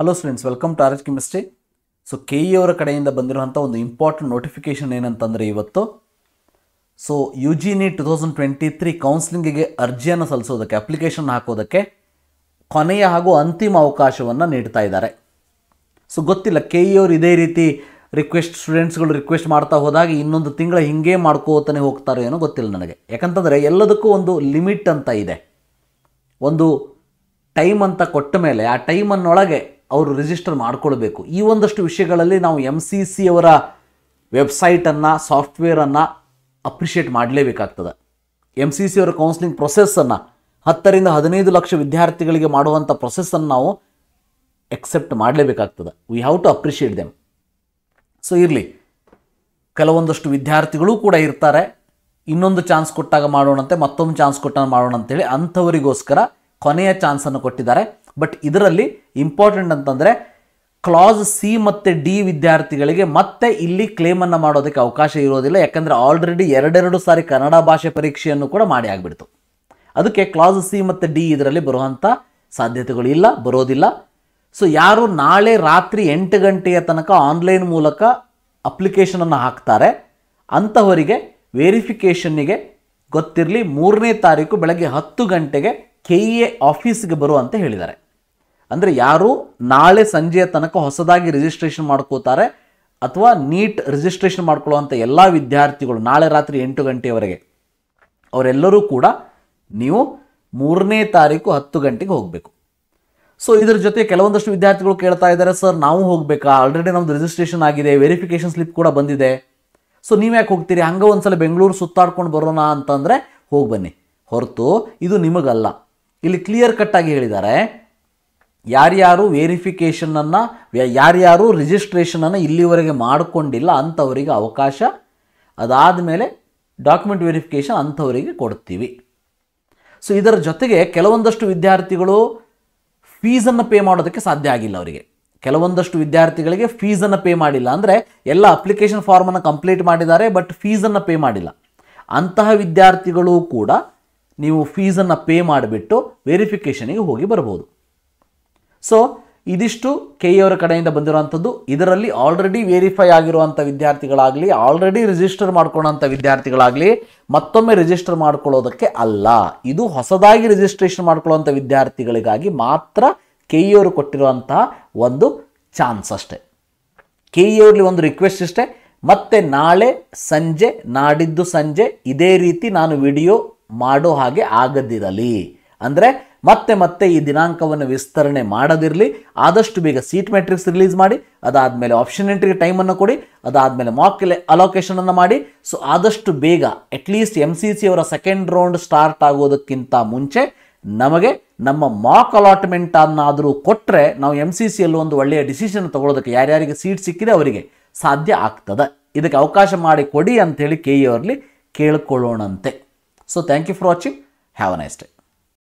hello students welcome to R H chemistry so K E ಅವರ ಕಡೆಯಿಂದ ಬಂದಿರುವಂಥ ಒಂದು ಇಂಪಾರ್ಟೆಂಟ್ ನೋಟಿಫಿಕೇಷನ್ ಏನಂತಂದರೆ ಇವತ್ತು ಸೊ ಯು ಜಿ ನಿ ಟು ತೌಸಂಡ್ ಟ್ವೆಂಟಿ ತ್ರೀ ಕೌನ್ಸಿಲಿಂಗಿಗೆ ಅರ್ಜಿಯನ್ನು ಸಲ್ಲಿಸೋದಕ್ಕೆ ಅಪ್ಲಿಕೇಶನ್ ಹಾಕೋದಕ್ಕೆ ಕೊನೆಯ ಹಾಗೂ ಅಂತಿಮ ಅವಕಾಶವನ್ನು ನೀಡ್ತಾ ಇದ್ದಾರೆ ಸೊ ಗೊತ್ತಿಲ್ಲ ಕೆ ಇ e ಅವರು ಇದೇ ರೀತಿ ರಿಕ್ವೆಸ್ಟ್ ಸ್ಟೂಡೆಂಟ್ಸ್ಗಳು ರಿಕ್ವೆಸ್ಟ್ ಮಾಡ್ತಾ ಹೋದಾಗ ಇನ್ನೊಂದು ತಿಂಗಳ ಹಿಂಗೆ ಮಾಡ್ಕೋತಾನೆ ಹೋಗ್ತಾರೋ ಏನೋ ಗೊತ್ತಿಲ್ಲ ನನಗೆ ಯಾಕಂತಂದರೆ ಎಲ್ಲದಕ್ಕೂ ಒಂದು ಲಿಮಿಟ್ ಅಂತ ಇದೆ ಒಂದು ಟೈಮ್ ಅಂತ ಕೊಟ್ಟ ಮೇಲೆ ಆ ಟೈಮನ್ನೊಳಗೆ ಅವರು ರಿಜಿಸ್ಟರ್ ಮಾಡ್ಕೊಳ್ಬೇಕು ಈ ಒಂದಷ್ಟು ವಿಷಯಗಳಲ್ಲಿ ನಾವು ಎಮ್ ಸಿ ಸಿ ಅವರ ವೆಬ್ಸೈಟನ್ನು ಸಾಫ್ಟ್ವೇರನ್ನು ಅಪ್ರಿಷಿಯೇಟ್ ಮಾಡಲೇಬೇಕಾಗ್ತದೆ ಎಮ್ ಸಿ ಸಿ ಅವರ ಕೌನ್ಸಿಲಿಂಗ್ ಪ್ರೊಸೆಸ್ಸನ್ನು ಹತ್ತರಿಂದ ಹದಿನೈದು ಲಕ್ಷ ವಿದ್ಯಾರ್ಥಿಗಳಿಗೆ ಮಾಡುವಂಥ ಪ್ರೊಸೆಸ್ಸನ್ನು ನಾವು ಎಕ್ಸೆಪ್ಟ್ ಮಾಡಲೇಬೇಕಾಗ್ತದೆ we have to appreciate them so ಇರಲಿ ಕೆಲವೊಂದಷ್ಟು ವಿದ್ಯಾರ್ಥಿಗಳು ಕೂಡ ಇರ್ತಾರೆ ಇನ್ನೊಂದು ಚಾನ್ಸ್ ಕೊಟ್ಟಾಗ ಮಾಡೋಣಂತೆ ಮತ್ತೊಂದು ಚಾನ್ಸ್ ಕೊಟ್ಟಾಗ ಮಾಡೋಣ ಅಂತೇಳಿ ಅಂಥವರಿಗೋಸ್ಕರ ಕೊನೆಯ ಚಾನ್ಸನ್ನು ಕೊಟ್ಟಿದ್ದಾರೆ ಬಟ್ ಇದರಲ್ಲಿ ಇಂಪಾರ್ಟೆಂಟ್ ಅಂತಂದರೆ ಕ್ಲಾಸ್ ಸಿ ಮತ್ತು ಡಿ ವಿದ್ಯಾರ್ಥಿಗಳಿಗೆ ಮತ್ತೆ ಇಲ್ಲಿ ಕ್ಲೇಮನ್ನು ಮಾಡೋದಕ್ಕೆ ಅವಕಾಶ ಇರೋದಿಲ್ಲ ಯಾಕಂದರೆ ಆಲ್ರೆಡಿ ಎರಡೆರಡು ಸಾರಿ ಕನ್ನಡ ಭಾಷೆ ಪರೀಕ್ಷೆಯನ್ನು ಕೂಡ ಮಾಡಿ ಆಗಿಬಿಡ್ತು ಅದಕ್ಕೆ ಕ್ಲಾಸ್ ಸಿ ಮತ್ತು ಡಿ ಇದರಲ್ಲಿ ಬರುವಂಥ ಸಾಧ್ಯತೆಗಳು ಇಲ್ಲ ಬರೋದಿಲ್ಲ ಸೊ ಯಾರು ನಾಳೆ ರಾತ್ರಿ ಎಂಟು ಗಂಟೆಯ ತನಕ ಆನ್ಲೈನ್ ಮೂಲಕ ಅಪ್ಲಿಕೇಶನನ್ನು ಹಾಕ್ತಾರೆ ಅಂತಹವರಿಗೆ ವೇರಿಫಿಕೇಷನ್ನಿಗೆ ಗೊತ್ತಿರಲಿ ಮೂರನೇ ತಾರೀಕು ಬೆಳಗ್ಗೆ ಹತ್ತು ಗಂಟೆಗೆ ಕೆ ಇ ಎ ಆಫೀಸ್ಗೆ ಬರುವಂತೆ ಹೇಳಿದ್ದಾರೆ ಅಂದರೆ ಯಾರು ನಾಳೆ ಸಂಜೆಯ ತನಕ ಹೊಸದಾಗಿ ರಿಜಿಸ್ಟ್ರೇಷನ್ ಮಾಡ್ಕೋತಾರೆ ಅಥವಾ ನೀಟ್ ರಿಜಿಸ್ಟ್ರೇಷನ್ ಮಾಡ್ಕೊಳ್ಳುವಂಥ ಎಲ್ಲ ವಿದ್ಯಾರ್ಥಿಗಳು ನಾಳೆ ರಾತ್ರಿ ಎಂಟು ಗಂಟೆಯವರೆಗೆ ಅವರೆಲ್ಲರೂ ಕೂಡ ನೀವು ಮೂರನೇ ತಾರೀಕು ಹತ್ತು ಗಂಟೆಗೆ ಹೋಗಬೇಕು ಸೊ ಇದ್ರ ಜೊತೆ ಕೆಲವೊಂದಷ್ಟು ವಿದ್ಯಾರ್ಥಿಗಳು ಕೇಳ್ತಾ ಇದ್ದಾರೆ ಸರ್ ನಾವು ಹೋಗಬೇಕಾ ಆಲ್ರೆಡಿ ನಮ್ದು ರಿಜಿಸ್ಟ್ರೇಷನ್ ಆಗಿದೆ ವೆರಿಫಿಕೇಷನ್ ಸ್ಲಿಪ್ ಕೂಡ ಬಂದಿದೆ ಸೊ ನೀವು ಯಾಕೆ ಹೋಗ್ತೀರಿ ಹಂಗೆ ಒಂದು ಸಲ ಬೆಂಗಳೂರು ಸುತ್ತಾಡ್ಕೊಂಡು ಬರೋಣ ಅಂತಂದರೆ ಹೋಗಿ ಬನ್ನಿ ಹೊರತು ಇದು ನಿಮಗಲ್ಲ ಇಲ್ಲಿ ಕ್ಲಿಯರ್ ಕಟ್ಟಾಗಿ ಹೇಳಿದ್ದಾರೆ ಯಾರ್ಯಾರು ವೇರಿಫಿಕೇಷನನ್ನು ಯಾರ್ಯಾರು ರಿಜಿಸ್ಟ್ರೇಷನನ್ನು ಇಲ್ಲಿವರೆಗೆ ಮಾಡಿಕೊಂಡಿಲ್ಲ ಅಂಥವರಿಗೆ ಅವಕಾಶ ಅದಾದ ಮೇಲೆ ಡಾಕ್ಯುಮೆಂಟ್ ವೆರಿಫಿಕೇಷನ್ ಅಂಥವರಿಗೆ ಕೊಡ್ತೀವಿ ಸೊ ಇದರ ಜೊತೆಗೆ ಕೆಲವೊಂದಷ್ಟು ವಿದ್ಯಾರ್ಥಿಗಳು ಫೀಸನ್ನು ಪೇ ಮಾಡೋದಕ್ಕೆ ಸಾಧ್ಯ ಆಗಿಲ್ಲ ಅವರಿಗೆ ಕೆಲವೊಂದಷ್ಟು ವಿದ್ಯಾರ್ಥಿಗಳಿಗೆ ಫೀಸನ್ನು ಪೇ ಮಾಡಿಲ್ಲ ಅಂದರೆ ಎಲ್ಲ ಅಪ್ಲಿಕೇಶನ್ ಫಾರ್ಮನ್ನು ಕಂಪ್ಲೀಟ್ ಮಾಡಿದ್ದಾರೆ ಬಟ್ ಫೀಸನ್ನು ಪೇ ಮಾಡಿಲ್ಲ ಅಂತಹ ವಿದ್ಯಾರ್ಥಿಗಳು ಕೂಡ ನೀವು ಫೀಸನ್ನು ಪೇ ಮಾಡಿಬಿಟ್ಟು ವೆರಿಫಿಕೇಷನಿಗೆ ಹೋಗಿ ಬರ್ಬೋದು ಸೊ ಇದಿಷ್ಟು ಕೆ e ಅವರ ಕಡೆಯಿಂದ ಬಂದಿರುವಂಥದ್ದು ಇದರಲ್ಲಿ ಆಲ್ರೆಡಿ ವೇರಿಫೈ ಆಗಿರುವಂಥ ವಿದ್ಯಾರ್ಥಿಗಳಾಗಲಿ ಆಲ್ರೆಡಿ ರಿಜಿಸ್ಟರ್ ಮಾಡ್ಕೊಳ್ಳೋಂಥ ವಿದ್ಯಾರ್ಥಿಗಳಾಗಲಿ ಮತ್ತೊಮ್ಮೆ ರಿಜಿಸ್ಟರ್ ಮಾಡ್ಕೊಳ್ಳೋದಕ್ಕೆ ಅಲ್ಲ ಇದು ಹೊಸದಾಗಿ ರಿಜಿಸ್ಟ್ರೇಷನ್ ಮಾಡ್ಕೊಳ್ಳೋಂಥ ವಿದ್ಯಾರ್ಥಿಗಳಿಗಾಗಿ ಮಾತ್ರ ಕೆ ಇವರು e ಕೊಟ್ಟಿರುವಂತಹ ಒಂದು ಚಾನ್ಸ್ ಅಷ್ಟೆ ಕೆ ಒಂದು ರಿಕ್ವೆಸ್ಟ್ ಇಷ್ಟೆ ಮತ್ತೆ ನಾಳೆ ಸಂಜೆ ನಾಡಿದ್ದು ಸಂಜೆ ಇದೇ ರೀತಿ ನಾನು ವಿಡಿಯೋ ಮಾಡೋ ಹಾಗೆ ಆಗದಿರಲಿ ಅಂದರೆ ಮತ್ತೆ ಮತ್ತೆ ಈ ದಿನಾಂಕವನ್ನು ವಿಸ್ತರಣೆ ಮಾಡದಿರಲಿ ಆದಷ್ಟು ಬೇಗ ಸೀಟ್ ಮೆಟ್ರಿಕ್ಸ್ ರಿಲೀಸ್ ಮಾಡಿ ಅದಾದಮೇಲೆ ಆಪ್ಷನ್ ಎಂಟ್ರಿಗೆ ಟೈಮನ್ನು ಕೊಡಿ ಅದಾದಮೇಲೆ ಮಾಕ್ ಅನ್ನು ಮಾಡಿ ಸೊ ಆದಷ್ಟು ಬೇಗ ಅಟ್ಲೀಸ್ಟ್ ಎಮ್ ಸಿ ಸಿ ಅವರ ಸೆಕೆಂಡ್ ರೌಂಡ್ ಸ್ಟಾರ್ಟ್ ಆಗೋದಕ್ಕಿಂತ ಮುಂಚೆ ನಮಗೆ ನಮ್ಮ ಮಾಕ್ ಅಲಾಟ್ಮೆಂಟ್ ಅನ್ನಾದರೂ ಕೊಟ್ಟರೆ ನಾವು ಎಮ್ ಸಿ ಸಿಯಲ್ಲಿ ಒಂದು ಒಳ್ಳೆಯ ಡಿಸಿಷನ್ ತಗೊಳ್ಳೋದಕ್ಕೆ ಯಾರ್ಯಾರಿಗೆ ಸೀಟ್ ಸಿಕ್ಕಿದೆ ಅವರಿಗೆ ಸಾಧ್ಯ ಆಗ್ತದೆ ಇದಕ್ಕೆ ಅವಕಾಶ ಮಾಡಿ ಕೊಡಿ ಅಂಥೇಳಿ ಕೆ ಇ ಅವರಲ್ಲಿ ಕೇಳಿಕೊಳ್ಳೋಣಂತೆ so thank you for watching have a nice day